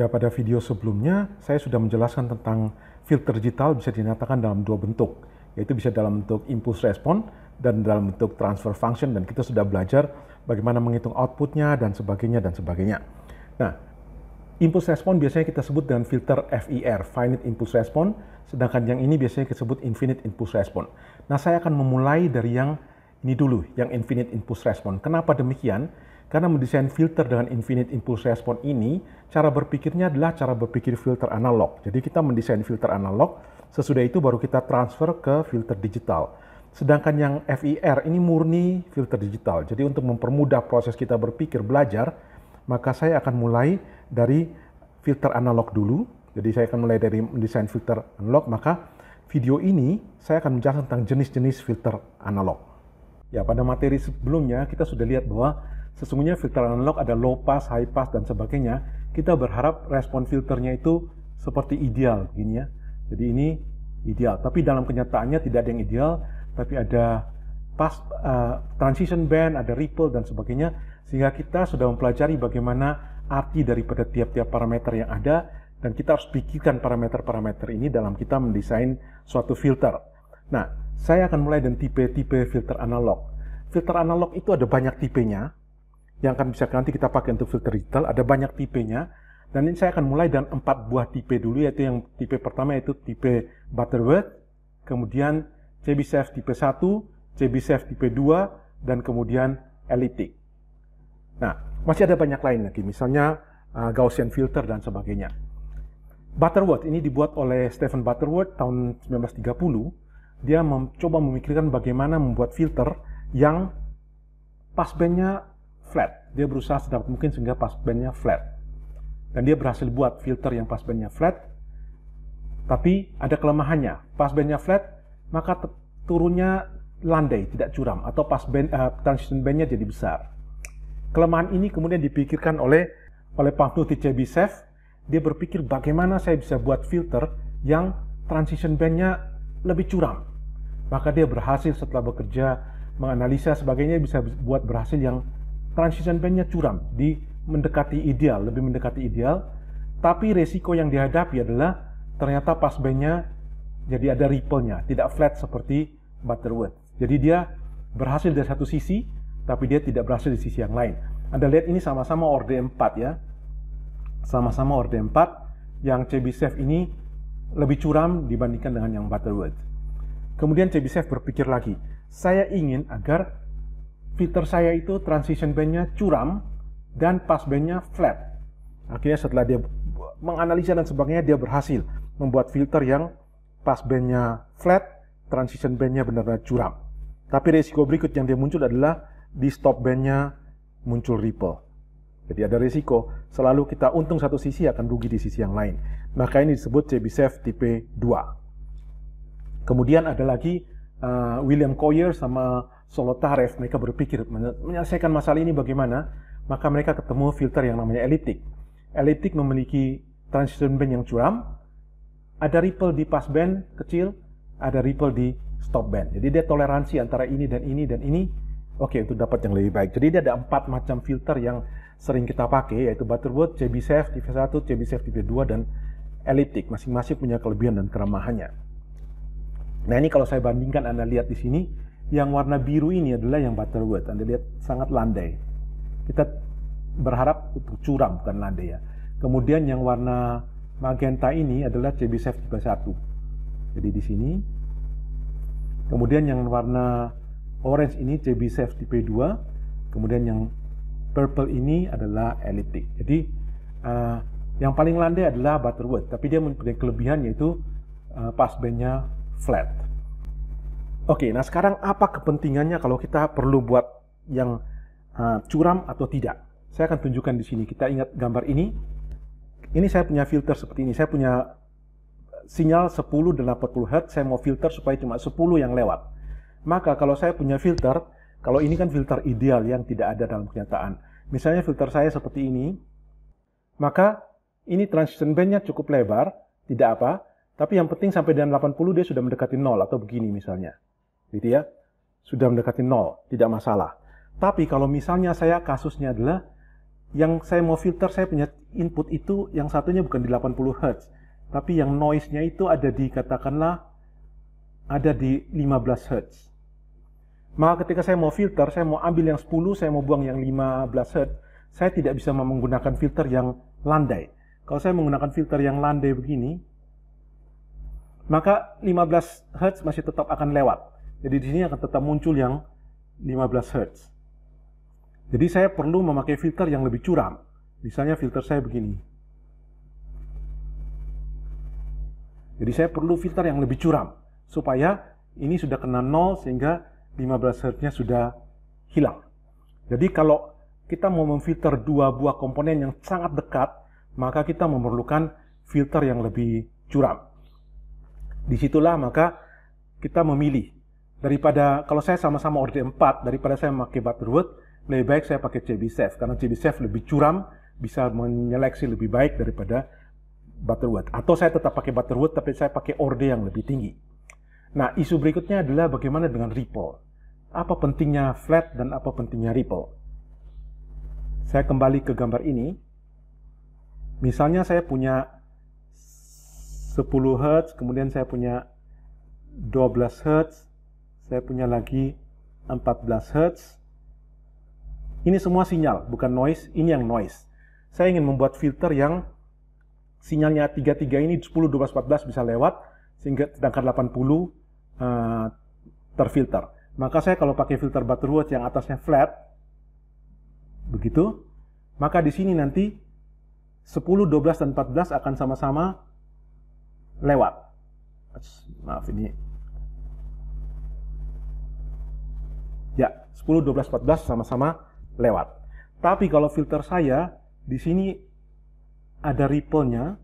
Ya pada video sebelumnya saya sudah menjelaskan tentang filter digital bisa dinyatakan dalam dua bentuk, yaitu bisa dalam bentuk impulse respon dan dalam bentuk transfer function dan kita sudah belajar bagaimana menghitung outputnya dan sebagainya dan sebagainya. Nah, impulse respon biasanya kita sebut dengan filter FIR, finite impulse respon, sedangkan yang ini biasanya kita sebut infinite impulse respon. Nah, saya akan memulai dari yang ini dulu, yang infinite impulse respon. Kenapa demikian? Karena mendesain filter dengan infinite impulse response ini, cara berpikirnya adalah cara berpikir filter analog. Jadi kita mendesain filter analog, sesudah itu baru kita transfer ke filter digital. Sedangkan yang FIR ini murni filter digital. Jadi untuk mempermudah proses kita berpikir belajar, maka saya akan mulai dari filter analog dulu. Jadi saya akan mulai dari mendesain filter analog, maka video ini saya akan menjelaskan tentang jenis-jenis filter analog. Ya, pada materi sebelumnya kita sudah lihat bahwa Sesungguhnya filter analog ada low pass, high pass, dan sebagainya. Kita berharap respon filternya itu seperti ideal, gini ya. Jadi ini ideal, tapi dalam kenyataannya tidak ada yang ideal, tapi ada pass, uh, eh, transition band, ada ripple dan sebagainya, sehingga kita sudah mempelajari bagaimana arti daripada tiap-tiap parameter yang ada, dan kita harus pikirkan parameter-parameter ini dalam kita mendesain suatu filter. Nah, saya akan mulai dengan tipe-tipe filter analog. Filter analog itu ada banyak tipenya, yang akan bisa nanti kita pakai untuk filter digital. Ada banyak tipenya. Dan ini saya akan mulai dengan empat buah tipe dulu, yaitu yang tipe pertama yaitu tipe Butterworth, kemudian CBCF tipe 1, CBCF tipe 2, dan kemudian elliptic Nah, masih ada banyak lain lagi, misalnya uh, Gaussian filter dan sebagainya. Butterworth ini dibuat oleh Stephen Butterworth tahun 1930. Dia mencoba memikirkan bagaimana membuat filter yang passbandnya flat. Dia berusaha sedapat mungkin sehingga passbandnya flat. Dan dia berhasil buat filter yang passbandnya flat, tapi ada kelemahannya. Passbandnya flat, maka turunnya landai, tidak curam, atau passband uh, eh, transition bandnya jadi besar. Kelemahan ini kemudian dipikirkan oleh oleh Pavnuti Cebisev. Dia berpikir bagaimana saya bisa buat filter yang transition bandnya lebih curam. Maka dia berhasil setelah bekerja menganalisa sebagainya bisa buat berhasil yang transition bandnya curam di mendekati ideal, lebih mendekati ideal. Tapi resiko yang dihadapi adalah ternyata pas bandnya jadi ada ripple-nya, tidak flat seperti Butterworth. Jadi dia berhasil dari satu sisi, tapi dia tidak berhasil di sisi yang lain. Anda lihat ini sama-sama orde 4 ya. Sama-sama orde 4 yang Chebyshev ini lebih curam dibandingkan dengan yang Butterworth. Kemudian Chebyshev berpikir lagi, saya ingin agar Peter saya itu transition bandnya curam dan pass bandnya flat. Akhirnya setelah dia menganalisa dan sebagainya dia berhasil membuat filter yang pass bandnya flat, transition bandnya benar-benar curam. Tapi resiko berikut yang dia muncul adalah di stop bandnya muncul ripple. Jadi ada resiko. selalu kita untung satu sisi akan rugi di sisi yang lain. Maka ini disebut CBSEF tipe 2. Kemudian ada lagi uh, William Coyer sama Solo Taref, mereka berpikir menyelesaikan masalah ini bagaimana, maka mereka ketemu filter yang namanya eliptik. Eliptik memiliki transition band yang curam, ada ripple di pass band kecil, ada ripple di stop band. Jadi dia toleransi antara ini dan ini dan ini, oke okay, untuk dapat yang lebih baik. Jadi dia ada empat macam filter yang sering kita pakai, yaitu Butterworth, CB-Safe, TV1, CB-Safe, TV2, dan eliptik. Masing-masing punya kelebihan dan keramahannya. Nah ini kalau saya bandingkan Anda lihat di sini, yang warna biru ini adalah yang butterworth. Anda lihat sangat landai. Kita berharap itu curam bukan landai ya. Kemudian yang warna magenta ini adalah Chebyshev 1. Jadi di sini. Kemudian yang warna orange ini Chebyshev tipe 2. Kemudian yang purple ini adalah elliptic. Jadi uh, yang paling landai adalah Butterworth, tapi dia mempunyai kelebihan yaitu uh, passbandnya flat. Oke, nah sekarang apa kepentingannya kalau kita perlu buat yang uh, curam atau tidak? Saya akan tunjukkan di sini. Kita ingat gambar ini. Ini saya punya filter seperti ini. Saya punya sinyal 10 dan 80 Hz. Saya mau filter supaya cuma 10 yang lewat. Maka kalau saya punya filter, kalau ini kan filter ideal yang tidak ada dalam kenyataan. Misalnya filter saya seperti ini, maka ini transition bandnya cukup lebar, tidak apa, tapi yang penting sampai dengan 80 dia sudah mendekati 0 atau begini misalnya gitu ya, sudah mendekati nol, tidak masalah. Tapi kalau misalnya saya kasusnya adalah yang saya mau filter, saya punya input itu yang satunya bukan di 80 Hz, tapi yang noise-nya itu ada di katakanlah ada di 15 Hz. Maka ketika saya mau filter, saya mau ambil yang 10, saya mau buang yang 15 Hz, saya tidak bisa menggunakan filter yang landai. Kalau saya menggunakan filter yang landai begini, maka 15 Hz masih tetap akan lewat jadi di sini akan tetap muncul yang 15 Hz. Jadi saya perlu memakai filter yang lebih curam. Misalnya filter saya begini. Jadi saya perlu filter yang lebih curam supaya ini sudah kena nol sehingga 15 Hz-nya sudah hilang. Jadi kalau kita mau memfilter dua buah komponen yang sangat dekat, maka kita memerlukan filter yang lebih curam. Disitulah maka kita memilih daripada kalau saya sama-sama order 4 daripada saya pakai Butterworth lebih baik saya pakai CB Safe karena CB Safe lebih curam bisa menyeleksi lebih baik daripada Butterworth atau saya tetap pakai Butterworth tapi saya pakai order yang lebih tinggi. Nah, isu berikutnya adalah bagaimana dengan ripple. Apa pentingnya flat dan apa pentingnya ripple? Saya kembali ke gambar ini. Misalnya saya punya 10 Hz, kemudian saya punya 12 Hz, saya punya lagi 14 Hz. Ini semua sinyal, bukan noise, ini yang noise. Saya ingin membuat filter yang sinyalnya 33 ini 10, 12, 14 bisa lewat, sehingga sedangkan 80 uh, eh, terfilter. Maka saya kalau pakai filter Butterworth yang atasnya flat, begitu, maka di sini nanti 10, 12, dan 14 akan sama-sama lewat. Maaf, ini Ya, 10, 12, 14 sama-sama lewat. Tapi kalau filter saya, di sini ada ripple-nya.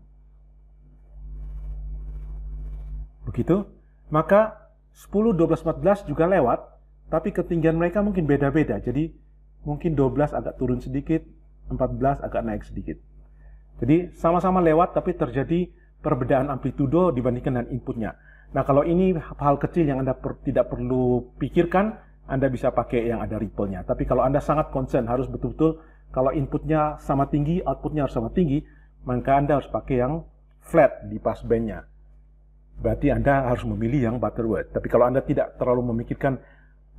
Begitu. Maka 10, 12, 14 juga lewat, tapi ketinggian mereka mungkin beda-beda. Jadi mungkin 12 agak turun sedikit, 14 agak naik sedikit. Jadi sama-sama lewat tapi terjadi perbedaan amplitudo dibandingkan dengan inputnya. Nah kalau ini hal kecil yang Anda per, tidak perlu pikirkan, anda bisa pakai yang ada ripple-nya. Tapi kalau Anda sangat concern, harus betul-betul kalau inputnya sama tinggi, outputnya harus sama tinggi, maka Anda harus pakai yang flat di band-nya. Berarti Anda harus memilih yang Butterworth. Tapi kalau Anda tidak terlalu memikirkan,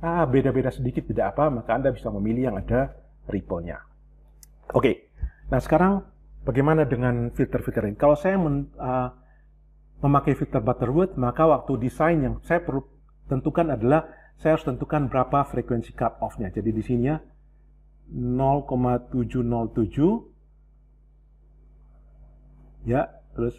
ah beda-beda sedikit tidak apa, maka Anda bisa memilih yang ada ripple-nya. Oke, okay. nah sekarang bagaimana dengan filter-filter ini? Kalau saya men, uh, memakai filter Butterworth, maka waktu desain yang saya perlu tentukan adalah saya harus tentukan berapa frekuensi cut off-nya. Jadi di sini ya 0,707 ya, terus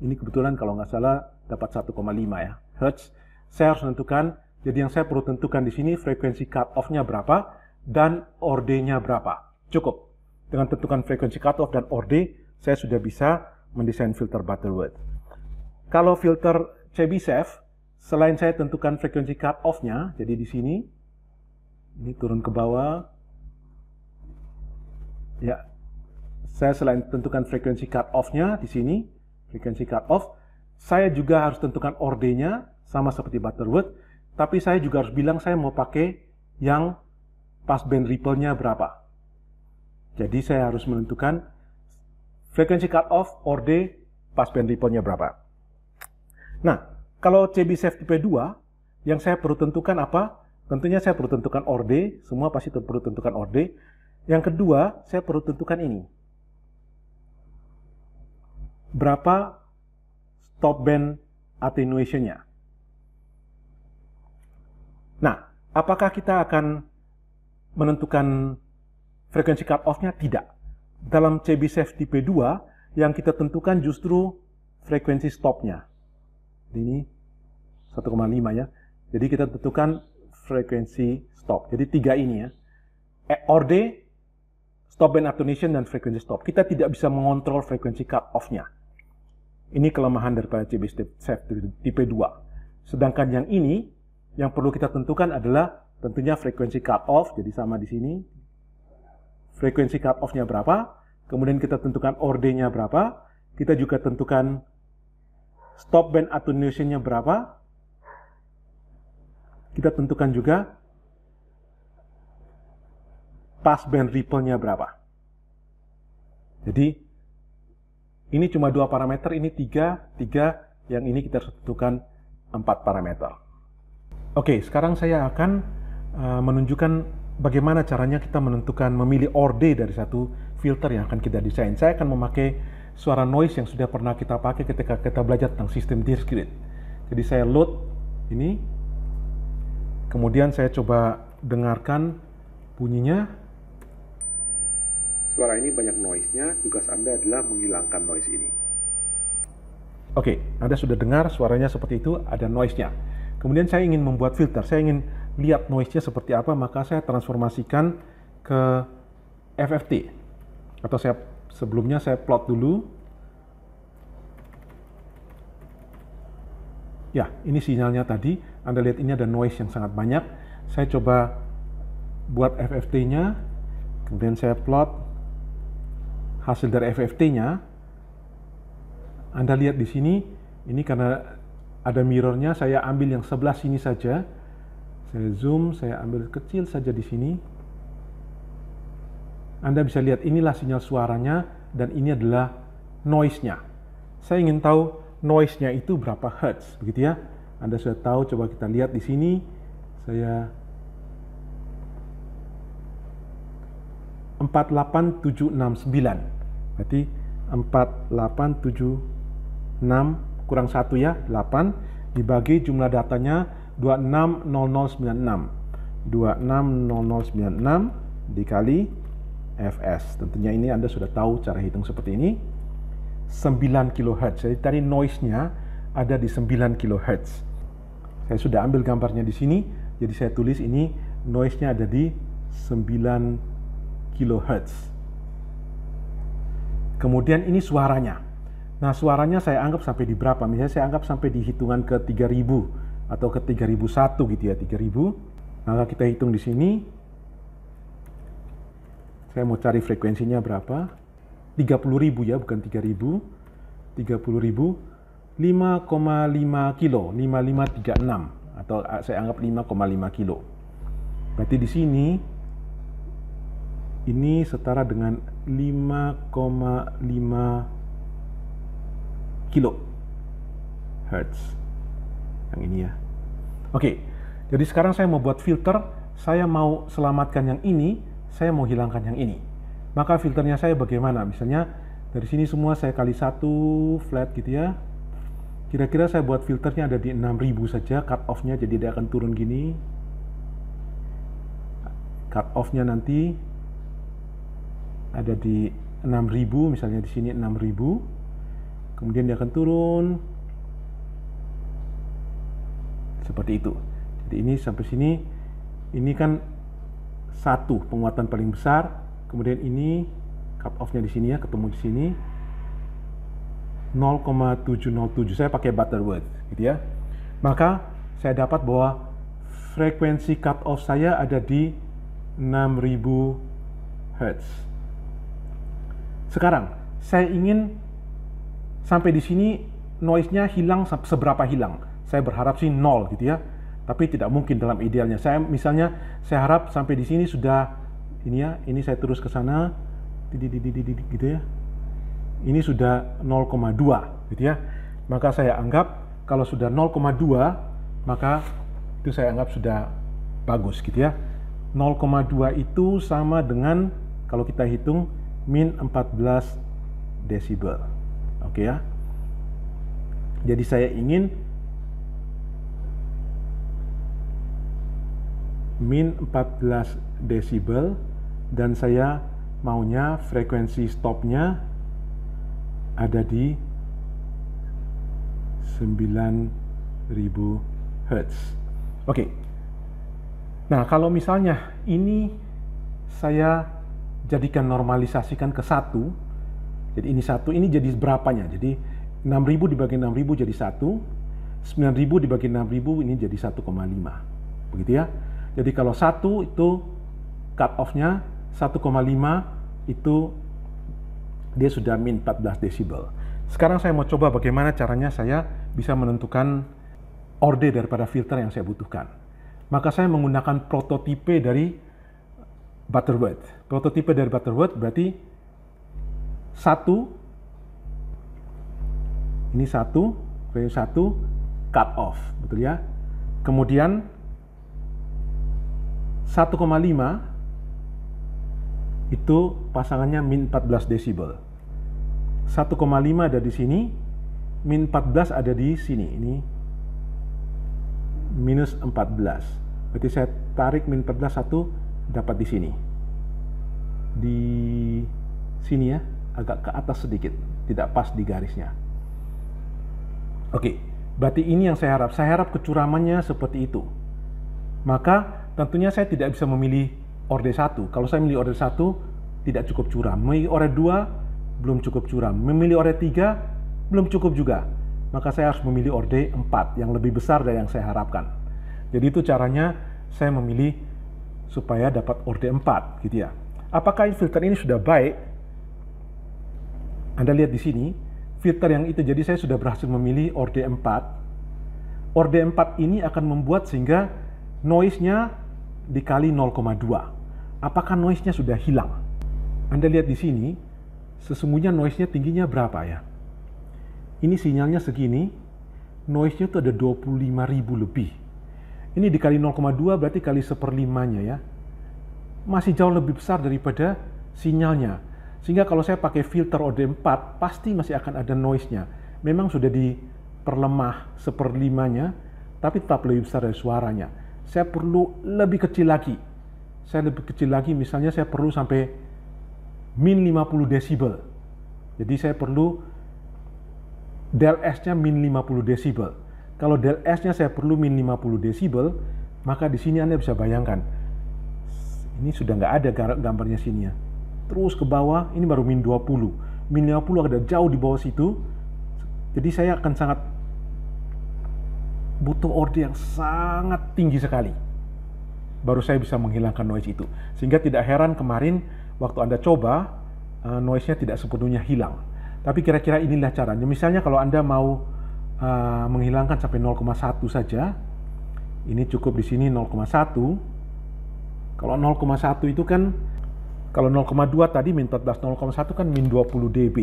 ini kebetulan kalau nggak salah dapat 1,5 ya Hertz. Saya harus tentukan, jadi yang saya perlu tentukan di sini frekuensi cut off-nya berapa dan ordenya berapa. Cukup. Dengan tentukan frekuensi cut off dan orde, saya sudah bisa mendesain filter Butterworth. Kalau filter Chebyshev Selain saya tentukan frekuensi cut off-nya, jadi di sini, ini turun ke bawah, ya, saya selain tentukan frekuensi cut off-nya di sini, frekuensi cut off, saya juga harus tentukan ordenya, sama seperti Butterworth, tapi saya juga harus bilang saya mau pakai yang band ripple-nya berapa. Jadi saya harus menentukan frekuensi cut off, orde, band ripple-nya berapa. Nah, kalau CB Safety P2, yang saya perlu tentukan apa? Tentunya saya perlu tentukan orde, semua pasti perlu tentukan orde. Yang kedua, saya perlu tentukan ini. Berapa stop band attenuation-nya. Nah, apakah kita akan menentukan frekuensi cut off-nya? Tidak. Dalam CB Safety P2, yang kita tentukan justru frekuensi stop-nya ini 1,5 ya. Jadi kita tentukan frekuensi stop. Jadi tiga ini ya. Eh, Orde, stop band attenuation, dan frekuensi stop. Kita tidak bisa mengontrol frekuensi cut off-nya. Ini kelemahan daripada CB set tipe 2. Sedangkan yang ini, yang perlu kita tentukan adalah tentunya frekuensi cut off, jadi sama di sini. Frekuensi cut off-nya berapa, kemudian kita tentukan ordenya berapa, kita juga tentukan stop band attenuation-nya berapa. Kita tentukan juga pass band ripple-nya berapa. Jadi, ini cuma dua parameter, ini tiga, tiga, yang ini kita tentukan empat parameter. Oke, sekarang saya akan eh, menunjukkan bagaimana caranya kita menentukan memilih orde dari satu filter yang akan kita desain. Saya akan memakai suara noise yang sudah pernah kita pakai ketika kita belajar tentang sistem discrete. Jadi saya load ini, kemudian saya coba dengarkan bunyinya. Suara ini banyak noise-nya, tugas Anda adalah menghilangkan noise ini. Oke, okay, Anda sudah dengar suaranya seperti itu, ada noise-nya. Kemudian saya ingin membuat filter, saya ingin lihat noise-nya seperti apa, maka saya transformasikan ke FFT. Atau saya sebelumnya saya plot dulu. Ya, ini sinyalnya tadi. Anda lihat ini ada noise yang sangat banyak. Saya coba buat FFT-nya, kemudian saya plot hasil dari FFT-nya. Anda lihat di sini, ini karena ada mirrornya, saya ambil yang sebelah sini saja. Saya zoom, saya ambil kecil saja di sini. Anda bisa lihat inilah sinyal suaranya dan ini adalah noise-nya. Saya ingin tahu noise-nya itu berapa hertz, begitu ya. Anda sudah tahu, coba kita lihat di sini. Saya 48769. Berarti 48769 kurang 1 ya, 8 dibagi jumlah datanya 260096. 260096 dikali fs Tentunya ini Anda sudah tahu cara hitung seperti ini. 9 kHz. Jadi tadi noise-nya ada di 9 kHz. Saya sudah ambil gambarnya di sini. Jadi saya tulis ini noise-nya ada di 9 kHz. Kemudian ini suaranya. Nah, suaranya saya anggap sampai di berapa? Misalnya saya anggap sampai di hitungan ke 3000 atau ke 3001 gitu ya, 3000. Maka kita hitung di sini saya mau cari frekuensinya berapa 30.000 ya bukan 3.000 30.000 5,5 kilo 5536 atau ah, saya anggap 5,5 kilo berarti di sini ini setara dengan 5,5 kilo hertz yang ini ya oke jadi sekarang saya mau buat filter saya mau selamatkan yang ini saya mau hilangkan yang ini. Maka filternya saya bagaimana? Misalnya dari sini semua saya kali satu flat gitu ya. Kira-kira saya buat filternya ada di 6000 saja, cut off-nya jadi dia akan turun gini. Cut off-nya nanti ada di 6000, misalnya di sini 6000. Kemudian dia akan turun seperti itu. Jadi ini sampai sini ini kan satu penguatan paling besar kemudian ini cut off-nya di sini ya ketemu di sini 0,707 saya pakai Butterworth gitu ya maka saya dapat bahwa frekuensi cut off saya ada di 6000 Hz sekarang saya ingin sampai di sini noise-nya hilang seberapa hilang saya berharap sih nol gitu ya tapi tidak mungkin dalam idealnya. Saya misalnya saya harap sampai di sini sudah ini ya, ini saya terus ke sana gitu ya. Ini sudah 0,2 gitu ya. Maka saya anggap kalau sudah 0,2 maka itu saya anggap sudah bagus gitu ya. 0,2 itu sama dengan kalau kita hitung min 14 desibel. Oke okay ya. Jadi saya ingin min 14 desibel dan saya maunya frekuensi stopnya ada di 9000 Hz. Oke. Okay. Nah, kalau misalnya ini saya jadikan normalisasikan ke 1. jadi ini 1, ini jadi berapanya? Jadi 6000 dibagi 6000 jadi 1, 9000 dibagi 6000 ini jadi 1,5. Begitu ya. Jadi kalau satu itu cut off-nya 1,5 itu dia sudah min 14 desibel. Sekarang saya mau coba bagaimana caranya saya bisa menentukan orde daripada filter yang saya butuhkan. Maka saya menggunakan prototipe dari Butterworth. Prototipe dari Butterworth berarti satu ini satu value satu cut off betul ya kemudian 1,5 itu pasangannya min 14 desibel. 1,5 ada di sini, min 14 ada di sini. Ini minus 14. Berarti saya tarik min 14 satu dapat di sini. Di sini ya, agak ke atas sedikit, tidak pas di garisnya. Oke, berarti ini yang saya harap. Saya harap kecuramannya seperti itu. Maka tentunya saya tidak bisa memilih orde 1. Kalau saya memilih orde 1, tidak cukup curam. Memilih orde 2, belum cukup curam. Memilih orde 3, belum cukup juga. Maka saya harus memilih orde 4, yang lebih besar dari yang saya harapkan. Jadi itu caranya saya memilih supaya dapat orde 4, gitu ya. Apakah filter ini sudah baik? Anda lihat di sini, filter yang itu. Jadi saya sudah berhasil memilih orde 4. Orde 4 ini akan membuat sehingga noise-nya dikali 0,2. Apakah noise-nya sudah hilang? Anda lihat di sini, sesungguhnya noise-nya tingginya berapa ya? Ini sinyalnya segini, noise-nya itu ada 25.000 lebih. Ini dikali 0,2 berarti kali seperlimanya ya. Masih jauh lebih besar daripada sinyalnya. Sehingga kalau saya pakai filter OD4, pasti masih akan ada noise-nya. Memang sudah diperlemah seperlimanya, tapi tetap lebih besar dari suaranya saya perlu lebih kecil lagi. Saya lebih kecil lagi, misalnya saya perlu sampai min 50 desibel. Jadi saya perlu del S-nya min 50 desibel. Kalau del S-nya saya perlu min 50 desibel, maka di sini Anda bisa bayangkan, ini sudah nggak ada gambarnya sini ya. Terus ke bawah, ini baru min 20. Min 50 ada jauh di bawah situ, jadi saya akan sangat butuh order yang sangat tinggi sekali. Baru saya bisa menghilangkan noise itu. Sehingga tidak heran kemarin waktu Anda coba, eh, noise-nya tidak sepenuhnya hilang. Tapi kira-kira inilah caranya. Misalnya kalau Anda mau uh, menghilangkan sampai 0,1 saja, ini cukup di sini 0,1. Kalau 0,1 itu kan, kalau 0,2 tadi min 14, 0,1 kan min 20 dB.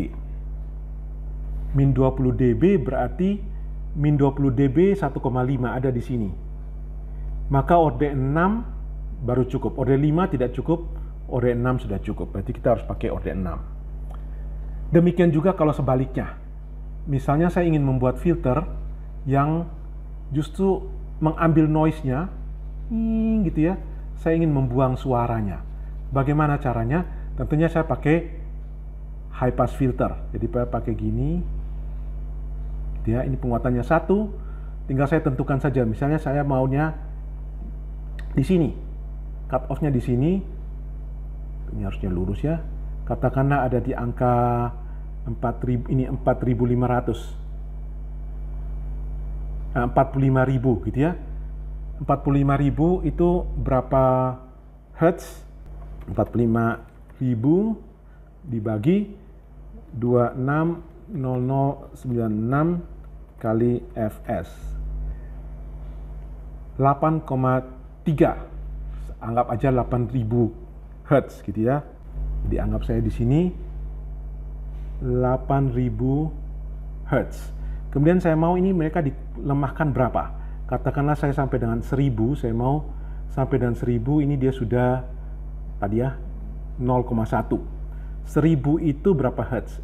Min 20 dB berarti min 20 dB 1,5 ada di sini. Maka orde 6 baru cukup. Orde 5 tidak cukup, orde 6 sudah cukup. Berarti kita harus pakai orde 6. Demikian juga kalau sebaliknya. Misalnya saya ingin membuat filter yang justru mengambil noise-nya, gitu ya, saya ingin membuang suaranya. Bagaimana caranya? Tentunya saya pakai high pass filter. Jadi saya pakai gini, Ya ini penguatannya satu tinggal saya tentukan saja misalnya saya maunya di sini cut offnya di sini ini harusnya lurus ya katakanlah ada di angka 4000 ini 4500 nah, 45000 gitu ya 45000 itu berapa hertz 45000 dibagi 26 0096 kali FS 8,3 anggap aja 8000 Hertz gitu ya dianggap saya di sini 8000 Hertz kemudian saya mau ini mereka dilemahkan berapa katakanlah saya sampai dengan 1000 saya mau sampai dengan 1000 ini dia sudah tadi ya 0,1 1000 itu berapa Hertz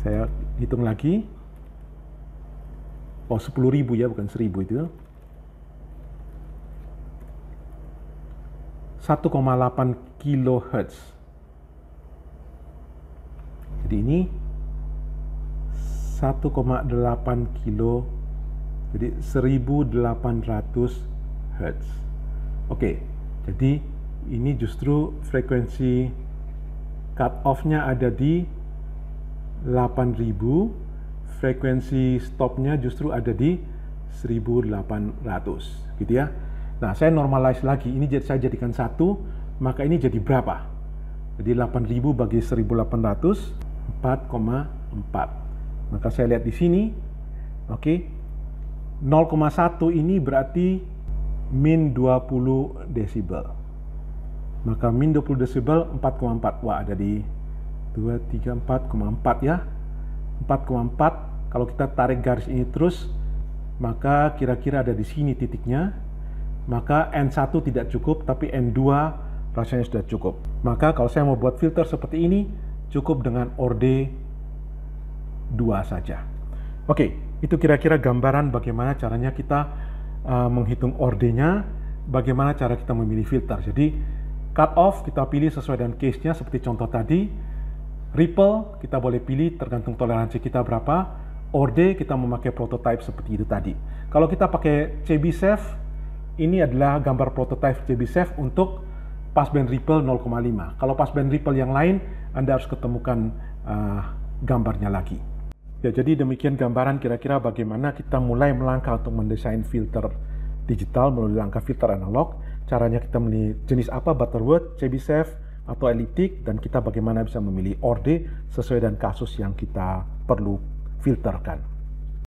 saya hitung lagi. Oh, 10 ribu ya, bukan 1000 itu. 1,8 ya. kilohertz. Jadi ini 1,8 kilo, jadi 1800 hertz. Oke, jadi ini justru frekuensi cut off-nya ada di 8000 frekuensi stopnya justru ada di 1800 gitu ya nah saya normalize lagi ini saya jadikan satu maka ini jadi berapa jadi 8000 bagi 1800 4,4 maka saya lihat di sini oke okay, 0,1 ini berarti min 20 desibel maka min 20 desibel 4,4 wah ada di 2, 3, 4,4 ya. 4,4 kalau kita tarik garis ini terus maka kira-kira ada di sini titiknya. Maka N1 tidak cukup tapi N2 rasanya sudah cukup. Maka kalau saya mau buat filter seperti ini cukup dengan orde 2 saja. Oke, itu kira-kira gambaran bagaimana caranya kita uh, menghitung ordenya, bagaimana cara kita memilih filter. Jadi cut off kita pilih sesuai dengan case-nya seperti contoh tadi Ripple kita boleh pilih tergantung toleransi kita berapa. Orde kita memakai prototype seperti itu tadi. Kalau kita pakai CB Safe, ini adalah gambar prototype CB Safe untuk passband ripple 0,5. Kalau passband ripple yang lain, Anda harus ketemukan uh, gambarnya lagi. Ya, jadi demikian gambaran kira-kira bagaimana kita mulai melangkah untuk mendesain filter digital melalui langkah filter analog. Caranya kita memilih jenis apa, Butterworth, CB Safe, atau elitik dan kita bagaimana bisa memilih orde sesuai dengan kasus yang kita perlu filterkan.